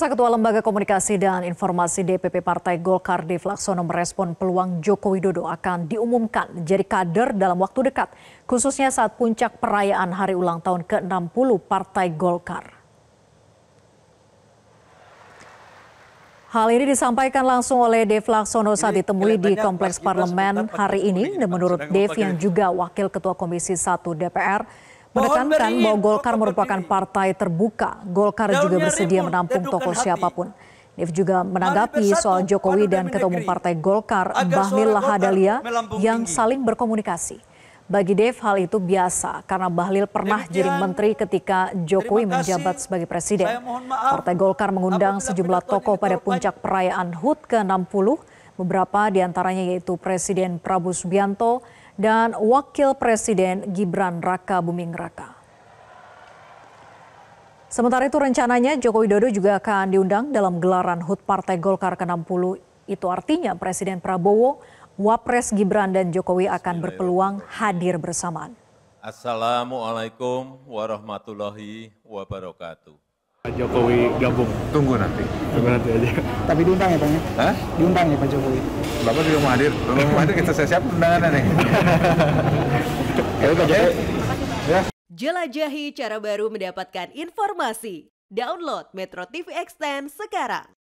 Pemirsa Ketua Lembaga Komunikasi dan Informasi DPP Partai Golkar Dev Laksono merespon peluang Joko Widodo akan diumumkan menjadi kader dalam waktu dekat, khususnya saat puncak perayaan hari ulang tahun ke-60 Partai Golkar. Hal ini disampaikan langsung oleh Dev Laksono saat ditemui di Kompleks Parlemen hari ini. Dan menurut Dev yang juga Wakil Ketua Komisi 1 DPR, menekankan bahwa Golkar merupakan partai terbuka. Golkar juga bersedia menampung tokoh siapapun. Nif juga menanggapi soal Jokowi dan Ketua Umum Partai Golkar Bahlil Lahadalia yang saling berkomunikasi. Bagi Dev hal itu biasa karena Bahlil pernah jadi menteri ketika Jokowi menjabat sebagai presiden. Partai Golkar mengundang sejumlah tokoh pada puncak perayaan HUT ke-60, beberapa diantaranya yaitu Presiden Prabowo Subianto, dan Wakil Presiden Gibran Raka Buming Raka. Sementara itu rencananya Joko Widodo juga akan diundang dalam gelaran HUT Partai Golkar ke-60. Itu artinya Presiden Prabowo, Wapres Gibran dan Jokowi akan berpeluang hadir bersamaan. Assalamualaikum warahmatullahi wabarakatuh. Pak Jokowi gabung. Tunggu nanti. Tunggu nanti aja. Tapi diundang ya Pak ya? Hah? Diundang ya Pak Jokowi? Bapak juga mau hadir. Kalau mau hadir kita siap undangannya nih. ya udah ya. Jelajahi cara baru mendapatkan informasi. Download Metro TV Extend sekarang.